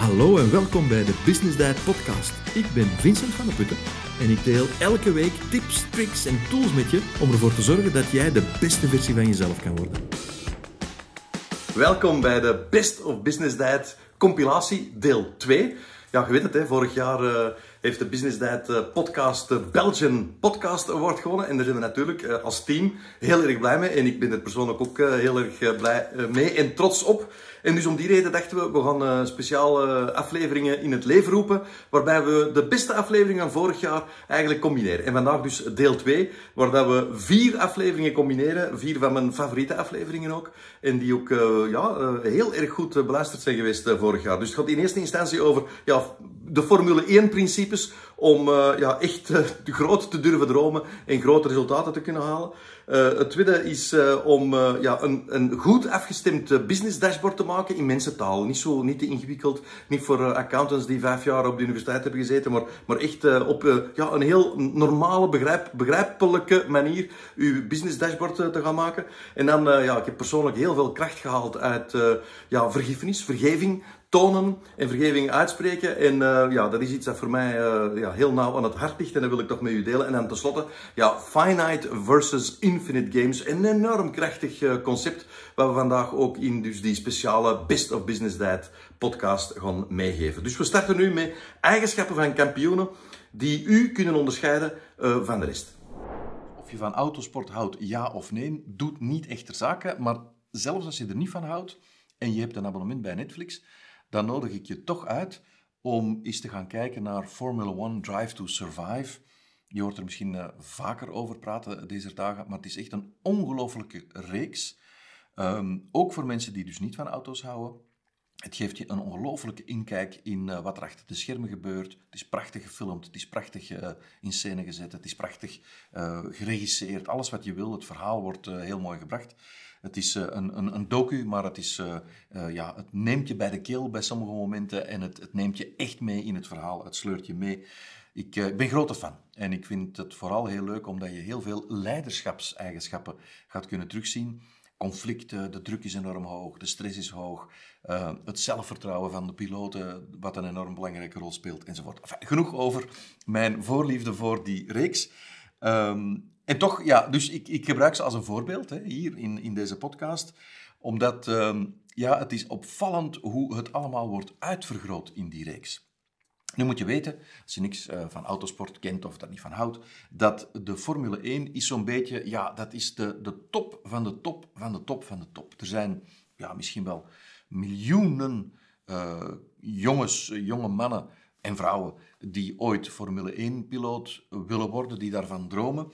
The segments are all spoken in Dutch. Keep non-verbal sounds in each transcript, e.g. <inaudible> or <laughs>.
Hallo en welkom bij de Business Diet Podcast. Ik ben Vincent van der Putten en ik deel elke week tips, tricks en tools met je om ervoor te zorgen dat jij de beste versie van jezelf kan worden. Welkom bij de Best of Business Diet compilatie deel 2. Ja, je weet het, hè, vorig jaar. Eh, heeft de Business Diet eh, Podcast Belgian Podcast Award gewonnen. En daar zijn we natuurlijk eh, als team heel erg blij mee. En ik ben er persoonlijk ook eh, heel erg blij mee en trots op. En dus om die reden dachten we, we gaan speciale afleveringen in het leven roepen. Waarbij we de beste afleveringen van vorig jaar eigenlijk combineren. En vandaag dus deel 2, waarbij we vier afleveringen combineren. Vier van mijn favoriete afleveringen ook. En die ook ja, heel erg goed beluisterd zijn geweest vorig jaar. Dus het gaat in eerste instantie over ja, de Formule 1-principes om eh, ja, echt eh, groot te durven dromen en grote resultaten te kunnen halen. Eh, het tweede is om ja, een, een, goed afgestemd business dashboard te maken in mensentaal. Niet zo niet te ingewikkeld, niet voor accountants die vijf jaar op de universiteit hebben gezeten, maar, maar echt op ja, een heel normale, begrijpelijke manier uw business dashboard te gaan maken. En dan, ja, ik heb persoonlijk heel veel kracht gehaald uit ja, vergiffenis, vergeving, tonen en vergeving uitspreken. En ja, dat is iets dat voor mij ja, heel nauw aan het hart ligt en dat wil ik toch met u delen. En dan tenslotte, ja, Finite versus Infinite Games. Een enorm krachtig eh, concept waar we vandaag ook in dus die speciale Best of Business Diet podcast gaan meegeven. Dus we starten nu met eigenschappen van kampioenen die u kunnen onderscheiden eh, van de rest. Of je van autosport houdt, ja of nee, doet niet echter zaken. Maar zelfs als je er niet van houdt en je hebt een abonnement bij Netflix, dan nodig ik je toch uit om eens te gaan kijken naar Formula One Drive to Survive. Je hoort er misschien eh, vaker over praten deze dagen, maar het is echt een ongelofelijke reeks. Ehm, ook voor mensen die dus niet van auto's houden. Het geeft je een ongelofelijke inkijk in eh, wat er achter de schermen gebeurt. Het is prachtig gefilmd, het is prachtig eh, in scène gezet, het is prachtig geregisseerd. Alles wat je wil, het verhaal wordt heel mooi gebracht. Het is eh, een, een, een docu, maar het, is, eh, eh, ja, het neemt je bij de keel bij sommige momenten en het, het neemt je echt mee in het verhaal. Het sleurt je mee. Ik uh, ben grote fan en ik vind het vooral heel leuk omdat je heel veel leiderschapseigenschappen gaat kunnen terugzien. Conflicten, de druk is enorm hoog, de stress is hoog, het zelfvertrouwen van de piloten, wat een enorm belangrijke rol speelt, enzovoort. genoeg over mijn voorliefde voor die reeks. Ehm, en toch, ja, dus ik, ik gebruik ze als een voorbeeld hè, hier in, in deze podcast, omdat um, ja, het is opvallend hoe het allemaal wordt uitvergroot in die reeks. Nu moet je weten, als je niks eh, van autosport kent of dat niet van houdt, dat de Formule 1 is zo'n beetje, ja, dat is de, de top van de top van de top van de top. Er zijn ja, misschien wel miljoenen eh, jongens, eh, jonge mannen en vrouwen die ooit Formule 1-piloot willen worden, die daarvan dromen.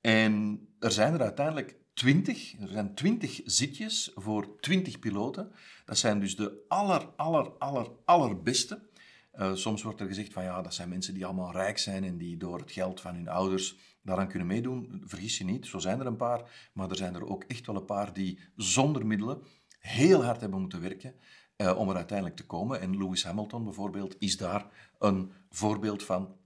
En er zijn er uiteindelijk 20, er zijn twintig zitjes voor 20 piloten. Dat zijn dus de aller, aller, aller, allerbeste. Eh, soms wordt er gezegd van ja, dat zijn mensen die allemaal rijk zijn en die door het geld van hun ouders daaraan kunnen meedoen. Vergis je niet, zo zijn er een paar. Maar er zijn er ook echt wel een paar die zonder middelen heel hard hebben moeten werken eh, om er uiteindelijk te komen. En Lewis Hamilton bijvoorbeeld is daar een voorbeeld van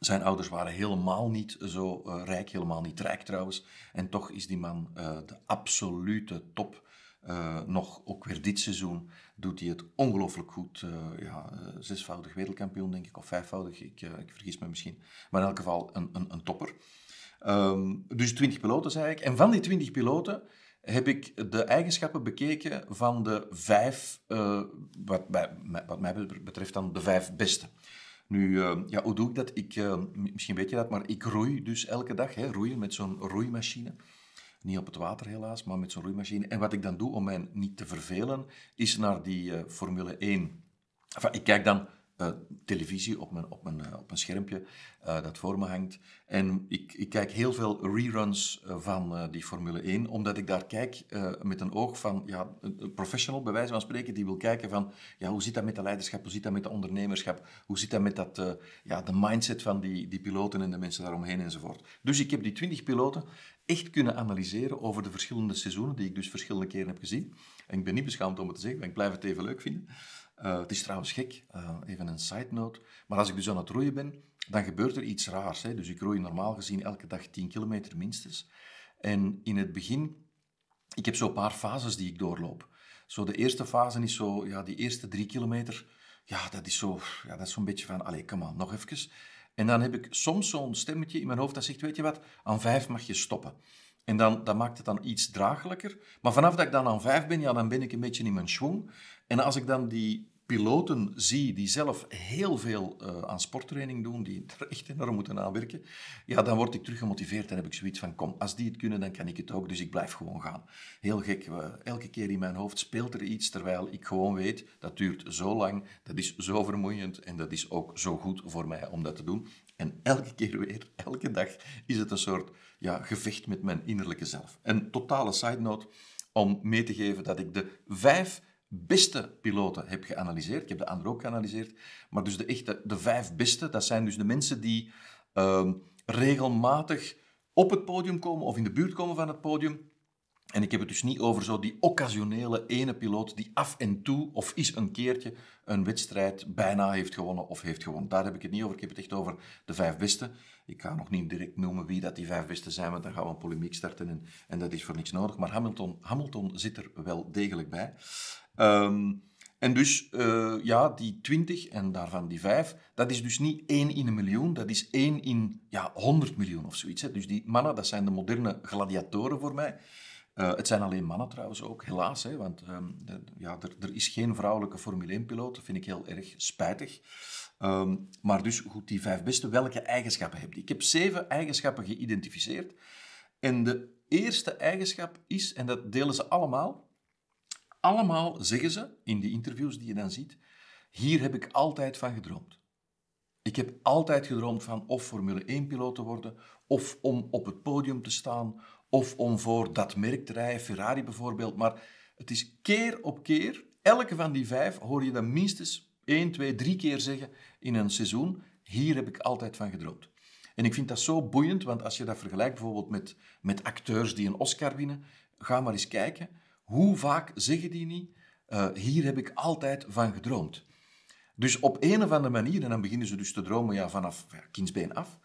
zijn ouders waren helemaal niet zo eh, rijk, helemaal niet rijk trouwens. En toch is die man eh, de absolute top. Eh, nog ook weer dit seizoen doet hij het ongelooflijk goed. ja, zesvoudig wereldkampioen, denk ik, of vijfvoudig, ik, ik, vergis me misschien. Maar in elk geval een, een, een topper. Um, dus twintig piloten, zei ik. En van die twintig piloten heb ik de eigenschappen bekeken van de vijf, wat, wat mij betreft dan de vijf beste. Nu, ehm, ja, hoe doe ik dat? Ik, ehm, misschien weet je dat, maar ik roei dus elke dag. Hè, roeien met zo'n roeimachine. Niet op het water helaas, maar met zo'n roeimachine. En wat ik dan doe om mij niet te vervelen, is naar die eh, Formule 1. Enfin, ik kijk dan eh, televisie op mijn, op mijn, eh, op mijn schermpje eh, dat voor me hangt. En ik, ik kijk heel veel reruns van die Formule 1, omdat ik daar kijk met een oog van ja, een professional, bij wijze van spreken, die wil kijken van ja, hoe zit dat met de leiderschap, hoe zit dat met de ondernemerschap, hoe zit dat met dat, ja, de mindset van die, die piloten en de mensen daaromheen enzovoort. Dus ik heb die 20 piloten echt kunnen analyseren over de verschillende seizoenen, die ik dus verschillende keren heb gezien. En ik ben niet beschaamd om het te zeggen, maar ik blijf het even leuk vinden. Eh, het is trouwens gek, eh, even een side note. Maar als ik dus aan het roeien ben, dan gebeurt er iets raars. Hè? Dus ik roei normaal gezien elke dag 10 kilometer minstens. En in het begin, ik heb zo'n paar fases die ik doorloop. Zo de eerste fase is zo, ja, die eerste drie kilometer, ja, dat is zo'n ja, dat is zo'n beetje van, allez, kom maar nog even. En dan heb ik soms zo'n stemmetje in mijn hoofd dat zegt, weet je wat, aan vijf mag je stoppen. En dan, dat maakt het dan iets draaglijker. Maar vanaf dat ik dan aan vijf ben, ja, dan ben ik een beetje in mijn schwung. En als ik dan die piloten zie die zelf heel veel eh, aan sporttraining doen, die er echt enorm moeten aanwerken, ja, dan word ik terug gemotiveerd en heb ik zoiets van, kom, als die het kunnen, dan kan ik het ook, dus ik blijf gewoon gaan. Heel gek, elke keer in mijn hoofd speelt er iets, terwijl ik gewoon weet, dat duurt zo lang, dat is zo vermoeiend en dat is ook zo goed voor mij om dat te doen. En elke keer weer, elke dag, is het een soort ja, gevecht met mijn innerlijke zelf. Een totale side note om mee te geven dat ik de vijf beste piloten heb geanalyseerd. Ik heb de andere ook geanalyseerd. Maar dus de, echte, de vijf beste, dat zijn dus de mensen die ehm, regelmatig op het podium komen of in de buurt komen van het podium. En ik heb het dus niet over zo die occasionele ene piloot die af en toe of is een keertje een wedstrijd bijna heeft gewonnen of heeft gewonnen. Daar heb ik het niet over. Ik heb het echt over de vijf beste. Ik ga nog niet direct noemen wie dat die vijf beste zijn, want dan gaan we een polemiek starten en, en dat is voor niks nodig. Maar Hamilton, Hamilton zit er wel degelijk bij. Ehm, en dus, eh, ja, die 20 en daarvan die vijf, dat is dus niet één in een miljoen, dat is één in ja, 100 miljoen of zoiets. Hè. Dus die mannen, dat zijn de moderne gladiatoren voor mij. Eh, het zijn alleen mannen trouwens ook, helaas. Hè, want ehm, ja, er, er is geen vrouwelijke Formule 1-piloot. Dat vind ik heel erg spijtig. Ehm, maar dus goed, die vijf beste, welke eigenschappen heb je? Ik heb zeven eigenschappen geïdentificeerd. En de eerste eigenschap is, en dat delen ze allemaal, allemaal zeggen ze in de interviews die je dan ziet, hier heb ik altijd van gedroomd. Ik heb altijd gedroomd van of Formule 1-piloot te worden, of om op het podium te staan, of om voor dat merk te rijden, Ferrari bijvoorbeeld. Maar het is keer op keer, elke van die vijf hoor je dan minstens één, twee, drie keer zeggen in een seizoen, hier heb ik altijd van gedroomd. En ik vind dat zo boeiend, want als je dat vergelijkt bijvoorbeeld met, met acteurs die een Oscar winnen, ga maar eens kijken, hoe vaak zeggen die niet, eh, hier heb ik altijd van gedroomd. Dus op een of andere manier, en dan beginnen ze dus te dromen ja, vanaf kindsbeen af,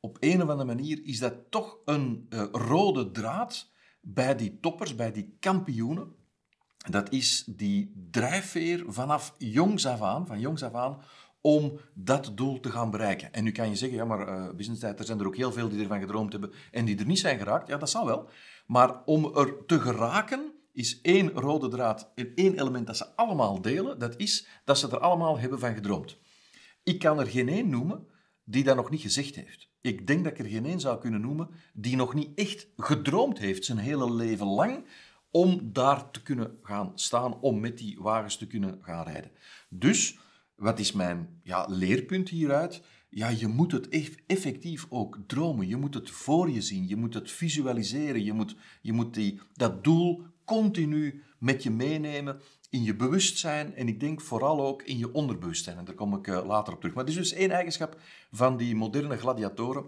op een of andere manier is dat toch een eh, rode draad bij die toppers, bij die kampioenen, dat is die drijfveer vanaf jongs af aan, van jongs af aan, om dat doel te gaan bereiken. En nu kan je zeggen, ja, maar uh, eh, business er zijn er ook heel veel die ervan gedroomd hebben en die er niet zijn geraakt. Ja, dat zal wel. Maar om er te geraken is één rode draad en één element dat ze allemaal delen. Dat is dat ze er allemaal hebben van gedroomd. Ik kan er geen één noemen die dat nog niet gezegd heeft. Ik denk dat ik er geen één zou kunnen noemen die nog niet echt gedroomd heeft zijn hele leven lang om daar te kunnen gaan staan, om met die wagens te kunnen gaan rijden. Dus, wat is mijn ja, leerpunt hieruit? Ja, je moet het effectief ook dromen. Je moet het voor je zien. Je moet het visualiseren. Je moet, je moet die, dat doel continu met je meenemen in je bewustzijn en ik denk vooral ook in je onderbewustzijn. En daar kom ik eh, later op terug. Maar het is dus één eigenschap van die moderne gladiatoren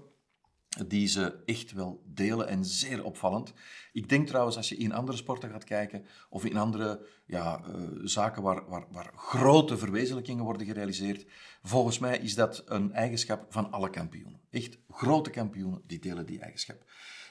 die ze echt wel delen en zeer opvallend. Ik denk trouwens, als je in andere sporten gaat kijken of in andere ja, eh, zaken waar, waar, waar, grote verwezenlijkingen worden gerealiseerd, volgens mij is dat een eigenschap van alle kampioenen. Echt grote kampioenen die delen die eigenschap.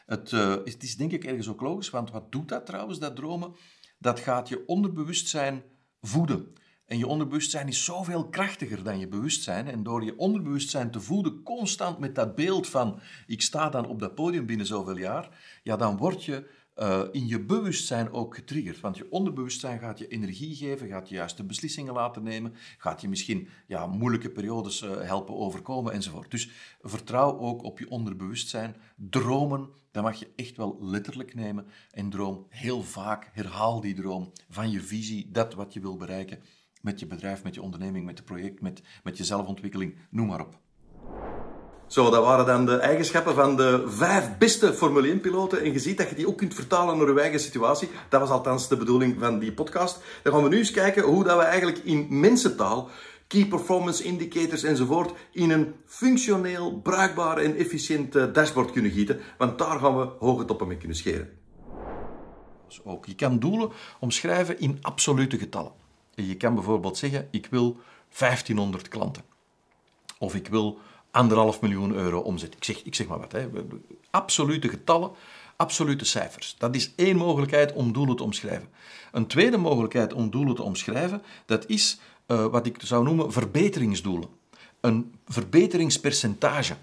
Het, eh, het is denk ik ergens ook logisch, want wat doet dat trouwens, dat dromen? Dat gaat je onderbewustzijn voeden. En je onderbewustzijn is zoveel krachtiger dan je bewustzijn. En door je onderbewustzijn te voeden, constant met dat beeld van ik sta dan op dat podium binnen zoveel jaar, ja, dan word je eh, in je bewustzijn ook getriggerd. Want je onderbewustzijn gaat je energie geven, gaat je juiste beslissingen laten nemen, gaat je misschien ja, moeilijke periodes eh, helpen overkomen enzovoort. Dus vertrouw ook op je onderbewustzijn. Dromen, dat mag je echt wel letterlijk nemen. En droom heel vaak, herhaal die droom van je visie, dat wat je wil bereiken met je bedrijf, met je onderneming, met je project, met, met je zelfontwikkeling, noem maar op. Zo, dat waren dan de eigenschappen van de vijf beste Formule 1-piloten. En je ziet dat je die ook kunt vertalen naar je eigen situatie. Dat was althans de bedoeling van die podcast. Dan gaan we nu eens kijken hoe dat we eigenlijk in mensentaal key performance indicators enzovoort in een functioneel, bruikbaar en efficiënt eh, dashboard kunnen gieten. Want daar gaan we hoge toppen mee kunnen scheren. Dus ook, je kan doelen omschrijven in absolute getallen. En je kan bijvoorbeeld zeggen, ik wil 1500 klanten. Of ik wil anderhalf miljoen euro omzet. Ik zeg, ik zeg maar wat. Hè. Absolute getallen, absolute cijfers. Dat is één mogelijkheid om doelen te omschrijven. Een tweede mogelijkheid om doelen te omschrijven, dat is eh, wat ik zou noemen verbeteringsdoelen. Een verbeteringspercentage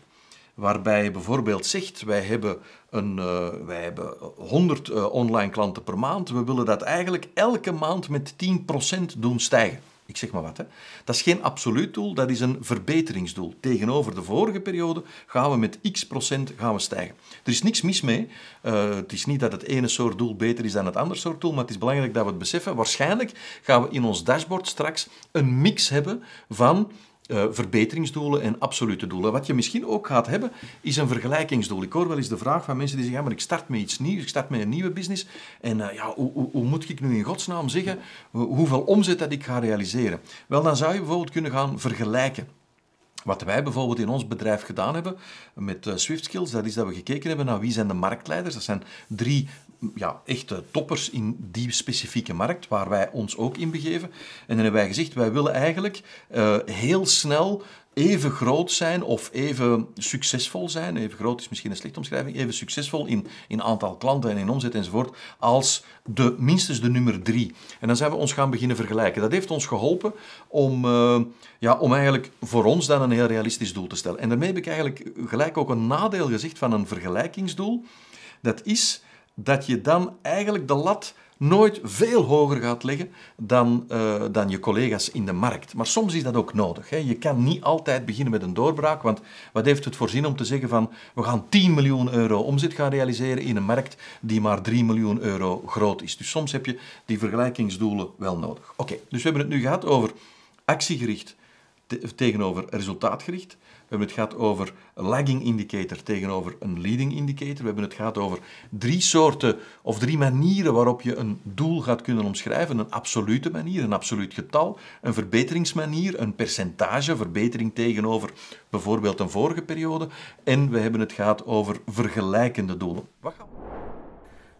waarbij je bijvoorbeeld zegt, wij hebben, een, eh, wij hebben 100 eh, online klanten per maand, we willen dat eigenlijk elke maand met 10% doen stijgen. Ik zeg maar wat, hè. Dat is geen absoluut doel, dat is een verbeteringsdoel. Tegenover de vorige periode gaan we met x procent gaan we stijgen. Er is niks mis mee. Eh, het is niet dat het ene soort doel beter is dan het andere soort doel, maar het is belangrijk dat we het beseffen. Waarschijnlijk gaan we in ons dashboard straks een mix hebben van eh, verbeteringsdoelen en absolute doelen. Wat je misschien ook gaat hebben, is een vergelijkingsdoel. Ik hoor wel eens de vraag van mensen die zeggen, maar ik start met iets nieuws, ik start met een nieuwe business. En eh, ja, hoe, hoe, hoe, moet ik nu in godsnaam zeggen hoeveel omzet dat ik ga realiseren? Wel, dan zou je bijvoorbeeld kunnen gaan vergelijken. Wat wij bijvoorbeeld in ons bedrijf gedaan hebben met eh, Swift Skills, dat is dat we gekeken hebben naar wie zijn de marktleiders. Dat zijn drie ja, echte toppers in die specifieke markt, waar wij ons ook in begeven. En dan hebben wij gezegd, wij willen eigenlijk eh, heel snel even groot zijn of even succesvol zijn, even groot is misschien een slechte omschrijving, even succesvol in, in aantal klanten en in omzet enzovoort, als de, minstens de nummer drie. En dan zijn we ons gaan beginnen vergelijken. Dat heeft ons geholpen om, eh, ja, om eigenlijk voor ons dan een heel realistisch doel te stellen. En daarmee heb ik eigenlijk gelijk ook een nadeel gezegd van een vergelijkingsdoel. Dat is dat je dan eigenlijk de lat nooit veel hoger gaat leggen dan, eh, dan je collega's in de markt. Maar soms is dat ook nodig. Hè. Je kan niet altijd beginnen met een doorbraak, want wat heeft het voor zin om te zeggen van we gaan 10 miljoen euro omzet gaan realiseren in een markt die maar 3 miljoen euro groot is. Dus soms heb je die vergelijkingsdoelen wel nodig. Oké, dus we hebben het nu gehad over actiegericht tegenover resultaatgericht. We hebben het gehad over lagging indicator tegenover een leading indicator. We hebben het gehad over drie soorten of drie manieren waarop je een doel gaat kunnen omschrijven. Een absolute manier, een absoluut getal, een verbeteringsmanier, een percentage, verbetering tegenover bijvoorbeeld een vorige periode. En we hebben het gehad over vergelijkende doelen. Wat gaan we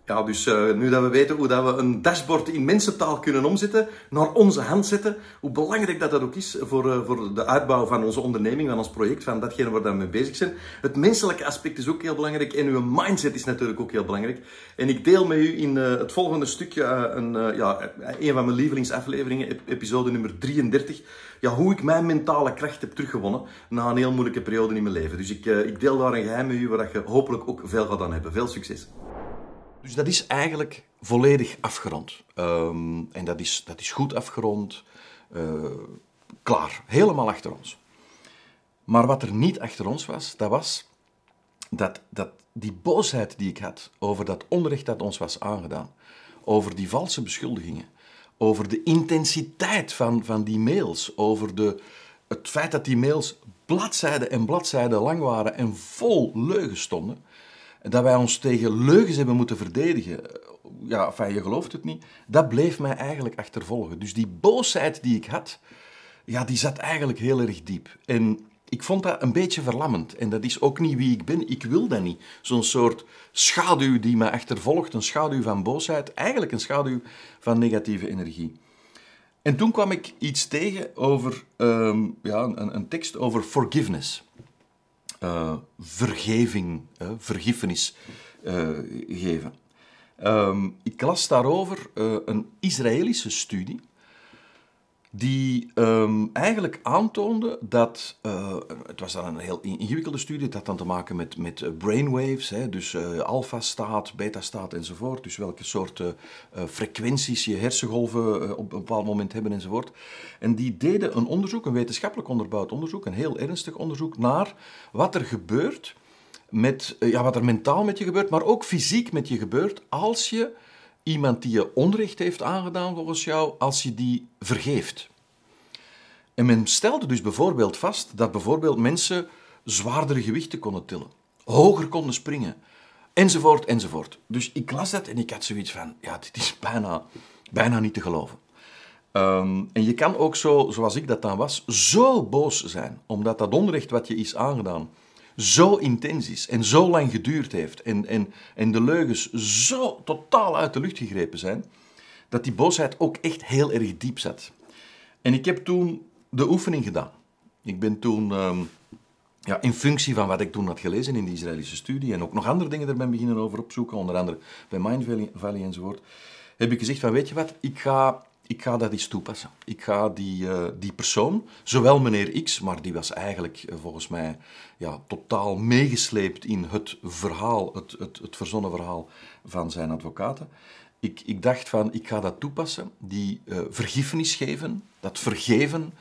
ja, dus eh, nu dat we weten hoe dat we een dashboard in mensentaal kunnen omzetten, naar onze hand zetten, hoe belangrijk dat dat ook is voor, eh, voor de uitbouw van onze onderneming, van ons project, van datgene waar we mee bezig zijn. Het menselijke aspect is ook heel belangrijk en uw mindset is natuurlijk ook heel belangrijk. En ik deel met u in eh, het volgende stukje een, ja, een van mijn lievelingsafleveringen, episode nummer 33, ja, hoe ik mijn mentale kracht heb teruggewonnen na een heel moeilijke periode in mijn leven. Dus ik, ik deel daar een geheim met u waar je hopelijk ook veel gaat aan hebben. Veel succes! Dus dat is eigenlijk volledig afgerond. Ehm, en dat is, dat is goed afgerond, eh, klaar, helemaal achter ons. Maar wat er niet achter ons was, dat was dat, dat die boosheid die ik had over dat onrecht dat ons was aangedaan, over die valse beschuldigingen, over de intensiteit van, van die mails, over de, het feit dat die mails bladzijden en bladzijden lang waren en vol leugen stonden, dat wij ons tegen leugens hebben moeten verdedigen, eh, ja, enfin, je gelooft het niet, dat bleef mij eigenlijk achtervolgen. Dus die boosheid die ik had, ja, die zat eigenlijk heel erg diep. En ik vond dat een beetje verlammend. En dat is ook niet wie ik ben. Ik wil dat niet. Zo'n soort schaduw die me achtervolgt, een schaduw van boosheid, eigenlijk een schaduw van negatieve energie. En toen kwam ik iets tegen over ehm, ja, een, een tekst over forgiveness. Eh, vergeving, uh, vergiffenis eh, geven. Ehm, ik las daarover een Israëlische studie die ehm, eigenlijk aantoonde dat, eh, het was dan een heel ingewikkelde studie, dat had dan te maken met, met eh, brainwaves, hè, dus eh, alfa-staat, beta-staat enzovoort, dus welke soorten frequenties je hersengolven op een bepaald moment hebben enzovoort. En die deden een onderzoek, een wetenschappelijk onderbouwd onderzoek, een heel ernstig onderzoek naar wat er gebeurt, met, ja, wat er mentaal met je gebeurt, maar ook fysiek met je gebeurt als je iemand die je onrecht heeft aangedaan volgens jou, als je die vergeeft. En men stelde dus bijvoorbeeld vast dat bijvoorbeeld mensen zwaardere gewichten konden tillen, hoger konden springen, enzovoort, enzovoort. Dus ik las dat en ik had zoiets van, ja, dit is bijna, bijna niet te geloven. Ehm, en je kan ook zo, zoals ik dat dan was, zo boos zijn, omdat dat onrecht wat je is aangedaan, zo intens is en zo lang geduurd heeft en, en, en de leugens zo totaal uit de lucht gegrepen zijn, dat die boosheid ook echt heel erg diep zat. En ik heb toen de oefening gedaan. Ik ben toen, ehm, ja, in functie van wat ik toen had gelezen in de Israëlische studie en ook nog andere dingen er ben beginnen over opzoeken, onder andere bij Mind Valley enzovoort, heb ik gezegd van weet je wat, ik ga ik ga dat eens toepassen. Ik ga die, eh, die persoon, zowel meneer X, maar die was eigenlijk eh, volgens mij ja, totaal meegesleept in het verhaal, het, het, het verzonnen verhaal van zijn advocaten. Ik, ik dacht van, ik ga dat toepassen, die uh, vergiffenis geven, dat vergeven,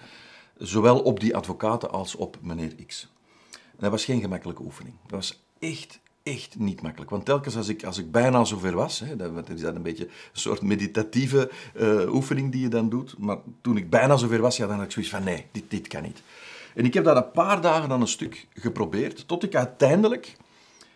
zowel op die advocaten als op meneer X. En dat was geen gemakkelijke oefening. Dat was echt echt niet makkelijk. Want telkens als ik, als ik bijna zover was, hè, dat, is dat een beetje een soort meditatieve eh, oefening die je dan doet. Maar toen ik bijna zover was, ja, dan had ik zoiets van nee, dit, dit kan niet. En ik heb dat een paar dagen dan een stuk geprobeerd, tot ik uiteindelijk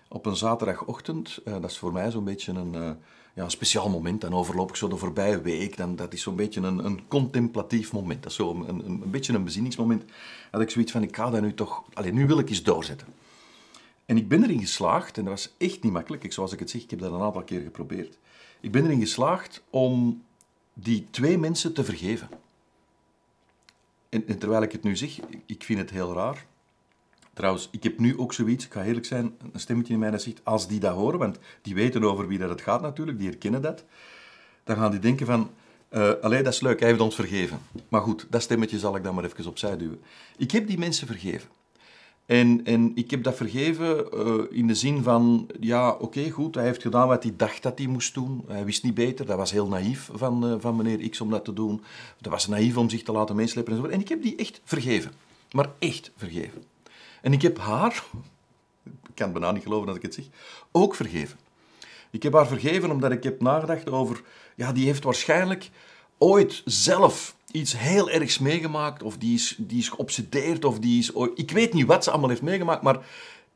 op een zaterdagochtend, eh, dat is voor mij zo'n beetje een, eh, ja, een speciaal moment, dan overloop ik zo de voorbije week, dan, dat is zo'n beetje een, een contemplatief moment, dat is zo een, een, beetje een bezinningsmoment, had ik zoiets van ik ga dat nu toch, alleen nu wil ik eens doorzetten. En ik ben erin geslaagd, en dat was echt niet makkelijk, ik, zoals ik het zeg, ik heb dat een aantal keer geprobeerd. Ik ben erin geslaagd om die twee mensen te vergeven. En, en terwijl ik het nu zeg, ik vind het heel raar. Trouwens, ik heb nu ook zoiets, ik ga eerlijk zijn, een stemmetje in mij dat zegt, als die dat horen, want die weten over wie dat het gaat natuurlijk, die herkennen dat, dan gaan die denken van, uh, allee, dat is leuk, hij heeft ons vergeven. Maar goed, dat stemmetje zal ik dan maar even opzij duwen. Ik heb die mensen vergeven. En, en ik heb dat vergeven eh, in de zin van, ja, oké, goed, hij heeft gedaan wat hij dacht dat hij moest doen. Hij wist niet beter, dat was heel naïef van, eh, van meneer X om dat te doen. Dat was naïef om zich te laten meeslepen enzovoort. En ik heb die echt vergeven. Maar echt vergeven. En ik heb haar, <laughs> ik kan het bijna niet geloven dat ik het zeg, ook vergeven. Ik heb haar vergeven omdat ik heb nagedacht over, ja, die heeft waarschijnlijk ooit zelf iets heel ergs meegemaakt, of die is, die is geobsedeerd, of die is... Oh, ik weet niet wat ze allemaal heeft meegemaakt, maar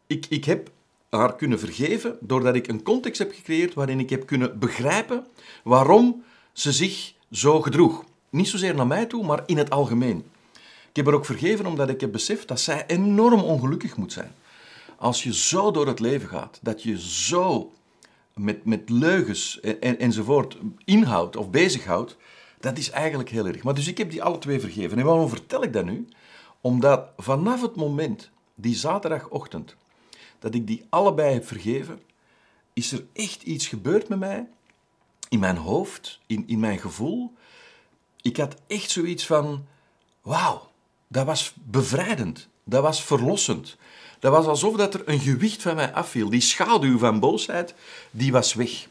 ik, ik heb haar kunnen vergeven doordat ik een context heb gecreëerd waarin ik heb kunnen begrijpen waarom ze zich zo gedroeg. Niet zozeer naar mij toe, maar in het algemeen. Ik heb haar ook vergeven omdat ik heb beseft dat zij enorm ongelukkig moet zijn. Als je zo door het leven gaat, dat je zo met, met leugens en, enzovoort inhoudt of bezighoudt, dat is eigenlijk heel erg. Maar dus ik heb die alle twee vergeven. En waarom vertel ik dat nu? Omdat vanaf het moment, die zaterdagochtend, dat ik die allebei heb vergeven, is er echt iets gebeurd met mij, in mijn hoofd, in, in mijn gevoel. Ik had echt zoiets van, wauw, dat was bevrijdend, dat was verlossend. Dat was alsof dat er een gewicht van mij afviel. Die schaduw van boosheid, die was weg.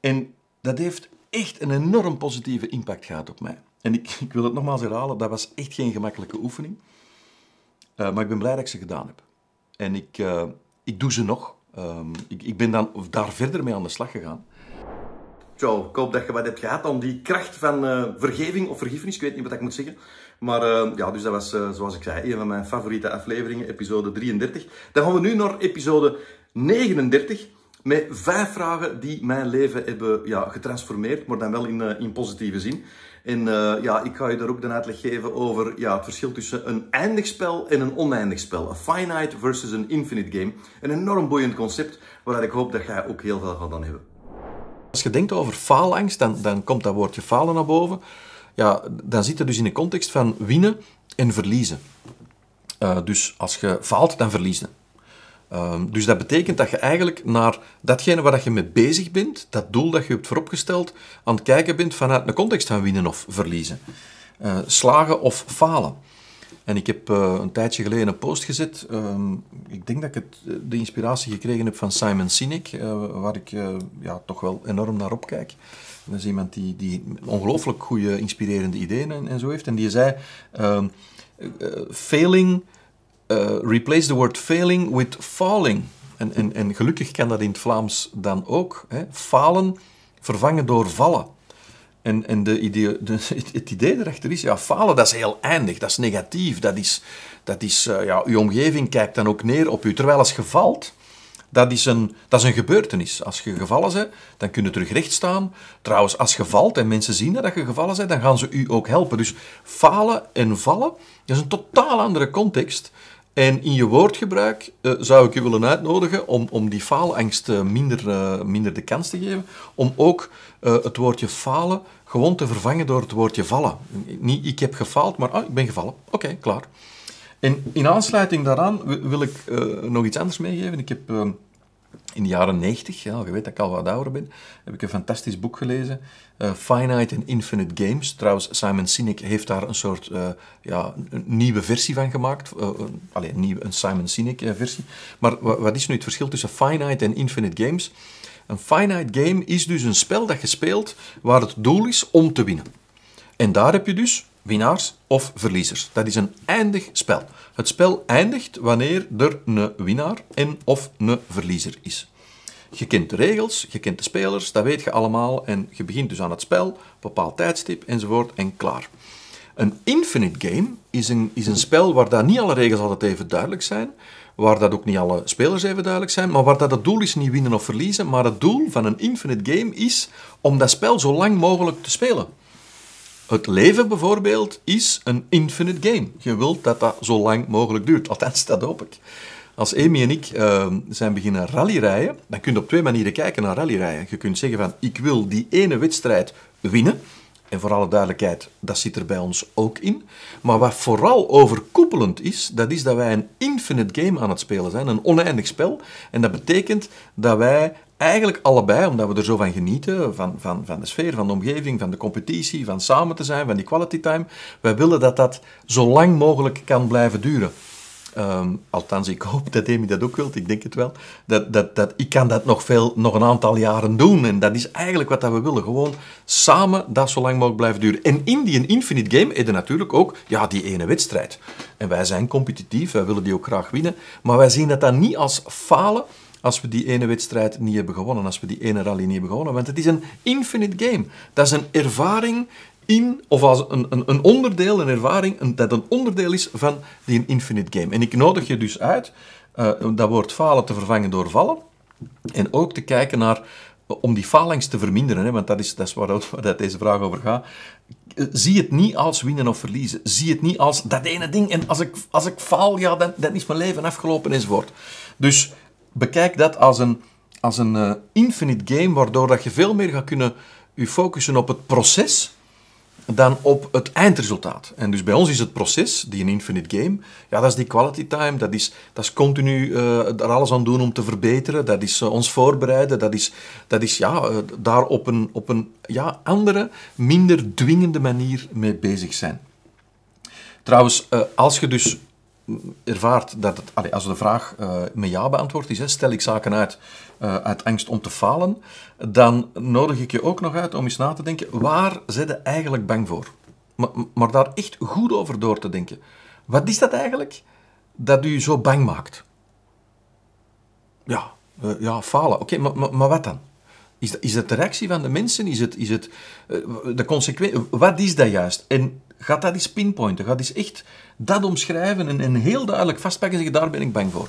En dat heeft echt een enorm positieve impact gehad op mij. En ik, ik wil het nogmaals herhalen, dat was echt geen gemakkelijke oefening. Eh, maar ik ben blij dat ik ze gedaan heb. En ik, eh, ik doe ze nog. Ehm, ik, ik, ben dan daar verder mee aan de slag gegaan. Ciao, ik hoop dat je wat hebt gehad om die kracht van eh, vergeving of vergiffenis, ik weet niet wat ik moet zeggen. Maar ja, dus dat was, zoals ik zei, een van mijn favoriete afleveringen, episode 33. Dan gaan we nu naar episode 39. Met vijf vragen die mijn leven hebben ja, getransformeerd, maar dan wel in, eh, in positieve zin. En eh, ja, ik ga je daar ook een uitleg geven over ja, het verschil tussen een eindig spel en een oneindig spel. Een finite versus een infinite game. Een enorm boeiend concept, waar ik hoop dat jij ook heel veel van hebt. Als je denkt over faalangst, dan, dan komt dat woordje falen naar boven. Ja, dan zit het dus in de context van winnen en verliezen. Eh, dus als je faalt, dan verliezen. Ehm, dus dat betekent dat je eigenlijk naar datgene waar je mee bezig bent, dat doel dat je hebt vooropgesteld, aan het kijken bent vanuit een context van winnen of verliezen. Eh, slagen of falen. En ik heb eh, een tijdje geleden een post gezet. Ehm, ik denk dat ik het, eh, de inspiratie gekregen heb van Simon Sinek, waar ik ja, toch wel enorm naar opkijk. Dat is iemand die, die ongelooflijk goede, inspirerende ideeën en, zo heeft. En die zei: um, Failing eh, replace the word failing with falling. En, en, en gelukkig kan dat in het Vlaams dan ook. Hè. Falen vervangen door vallen. En, en de idee, het idee erachter is, ja, falen dat is heel eindig, dat is negatief, dat is, dat is eh, ja, uw omgeving kijkt dan ook neer op u. Terwijl als je valt, dat is, een, dat is een gebeurtenis. Als je gevallen bent, dan kun je terug recht staan. Trouwens, als je valt en mensen zien dat je gevallen bent, dan gaan ze u ook helpen. Dus falen en vallen, dat is een totaal andere context en in je woordgebruik eh, zou ik je willen uitnodigen om, om die faalangst eh, minder, eh, minder de kans te geven. Om ook het woordje falen gewoon te vervangen door het woordje vallen. Niet ik heb gefaald, maar oh, ik ben gevallen. Oké, klaar. En in aansluiting daaraan wil ik nog iets anders meegeven. Ik heb in de jaren 90, ja, je weet dat ik al wat ouder ben, heb ik een fantastisch boek gelezen. Eh, finite and Infinite Games. Trouwens, Simon Sinek heeft daar een soort eh, ja, een nieuwe versie van gemaakt. Uh, eh, alleen een, een Simon Sinek versie. Maar wat is nu het verschil tussen Finite en Infinite Games? Een finite game is dus een spel dat je speelt waar het doel is om te winnen. En daar heb je dus winnaars of verliezers. Dat is een eindig spel. Het spel eindigt wanneer er een winnaar en of een verliezer is. Je kent de regels, je kent de spelers, dat weet je allemaal en je begint dus aan het spel, bepaald tijdstip enzovoort en klaar. Een infinite game is een, is een spel waar dat niet alle regels altijd even duidelijk zijn, waar dat ook niet alle spelers even duidelijk zijn, maar waar dat het doel is niet winnen of verliezen, maar het doel van een infinite game is om dat spel zo lang mogelijk te spelen. Het leven bijvoorbeeld is een infinite game. Je wilt dat dat zo lang mogelijk duurt. Althans, dat hoop ik. Als Amy en ik ehm, zijn beginnen rallyrijden, dan kun je op twee manieren kijken naar rallyrijden. Je kunt zeggen van, ik wil die ene wedstrijd winnen. En voor alle duidelijkheid, dat zit er bij ons ook in. Maar wat vooral overkoepelend is, dat is dat wij een infinite game aan het spelen zijn, een oneindig spel. En dat betekent dat wij Eigenlijk allebei, omdat we er zo van genieten, van, van, van de sfeer, van de omgeving, van de competitie, van samen te zijn, van die quality time. Wij willen dat dat zo lang mogelijk kan blijven duren. Ehm, althans, ik hoop dat Amy dat ook wilt, ik denk het wel. Dat, dat, dat, ik kan dat nog, veel, nog een aantal jaren doen. En dat is eigenlijk wat dat we willen. Gewoon samen dat zo lang mogelijk blijven duren. En in die Infinite Game er natuurlijk ook ja, die ene wedstrijd. En wij zijn competitief, wij willen die ook graag winnen. Maar wij zien dat dan niet als falen, als we die ene wedstrijd niet hebben gewonnen, als we die ene rally niet hebben gewonnen. Want het is een infinite game. Dat is een ervaring in, of als een, een, een onderdeel, een ervaring, een, dat een onderdeel is van die infinite game. En ik nodig je dus uit eh, dat woord falen te vervangen door vallen. En ook te kijken naar, eh, om die falings te verminderen, hè, want dat is, dat is waar, dat <laughs> deze vraag over gaat. Eh, zie het niet als winnen of verliezen. Zie het niet als dat ene ding en als ik, als ik faal, ja, dan, dan is mijn leven afgelopen enzovoort. Dus bekijk dat als een, als een eh, infinite game, waardoor dat je veel meer gaat kunnen je focussen op het proces dan op het eindresultaat. En dus bij ons is het proces, die een infinite game, ja, dat is die quality time, dat is, dat is continu uh, eh, daar alles aan doen om te verbeteren, dat is eh, ons voorbereiden, dat is, dat is ja, daar op een, op een ja, andere, minder dwingende manier mee bezig zijn. Trouwens, als je dus ervaart dat het, allez, als de vraag eh, met ja beantwoord is, stel ik zaken uit eh, uit angst om te falen, dan nodig ik je ook nog uit om eens na te denken, waar zijn je eigenlijk bang voor? Maar, maar daar echt goed over door te denken. Wat is dat eigenlijk dat u zo bang maakt? Ja, eh, ja falen. Oké, maar, maar, wat dan? Is dat, is de reactie van de mensen? Is het, is het de consequentie? Wat is dat juist? En Gaat dat eens pinpointen. Gaat eens echt dat omschrijven en, en heel duidelijk vastpakken en daar ben ik bang voor.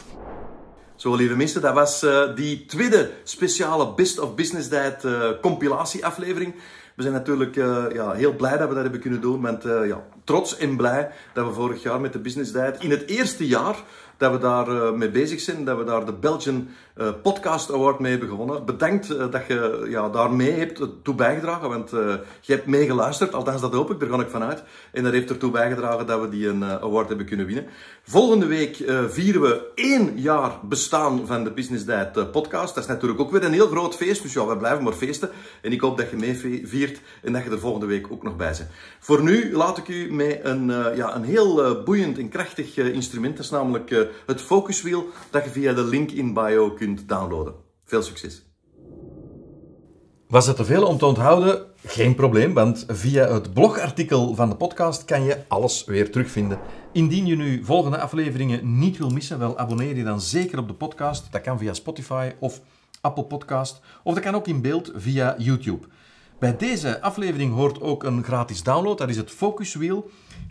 Zo, lieve mensen, dat was eh, die tweede speciale Best of Business Diet uh, compilatieaflevering. We zijn natuurlijk eh, ja, heel blij dat we dat hebben kunnen doen. Want ja, trots en blij dat we vorig jaar met de Business Diet in het eerste jaar dat we daar eh, mee bezig zijn, dat we daar de Belgian eh, Podcast Award mee hebben gewonnen. Bedankt eh, dat je ja, daarmee hebt toe bijgedragen, want je hebt meegeluisterd, althans dat hoop ik, daar ga ik vanuit. En dat heeft ertoe bijgedragen dat we die een award hebben kunnen winnen. Volgende week vieren we één jaar bestaan van de Business Diet podcast. Dat is natuurlijk ook weer een heel groot feest, dus ja, we blijven maar feesten. En ik hoop dat je mee viert en dat je er volgende week ook nog bij bent. Voor nu laat ik u met een, ja, een heel boeiend en krachtig instrument, dat is namelijk het focuswiel dat je via de link in bio kunt downloaden. Veel succes! Was het te veel om te onthouden? Geen probleem, want via het blogartikel van de podcast kan je alles weer terugvinden. Indien je nu volgende afleveringen niet wil missen, wel abonneer je dan zeker op de podcast. Dat kan via Spotify of Apple Podcast, of dat kan ook in beeld via YouTube. Bij deze aflevering hoort ook een gratis download, dat is het focuswiel.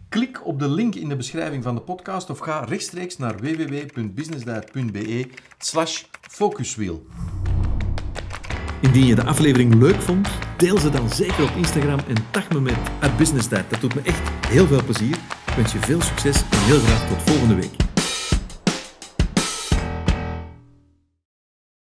Klik op de link in de beschrijving van de podcast of ga rechtstreeks naar www.businessdiet.be slash focuswiel. Indien je de aflevering leuk vond, deel ze dan zeker op Instagram en tag me met at businessdiet. Dat doet me echt heel veel plezier. Ik wens je veel succes en heel graag tot volgende week.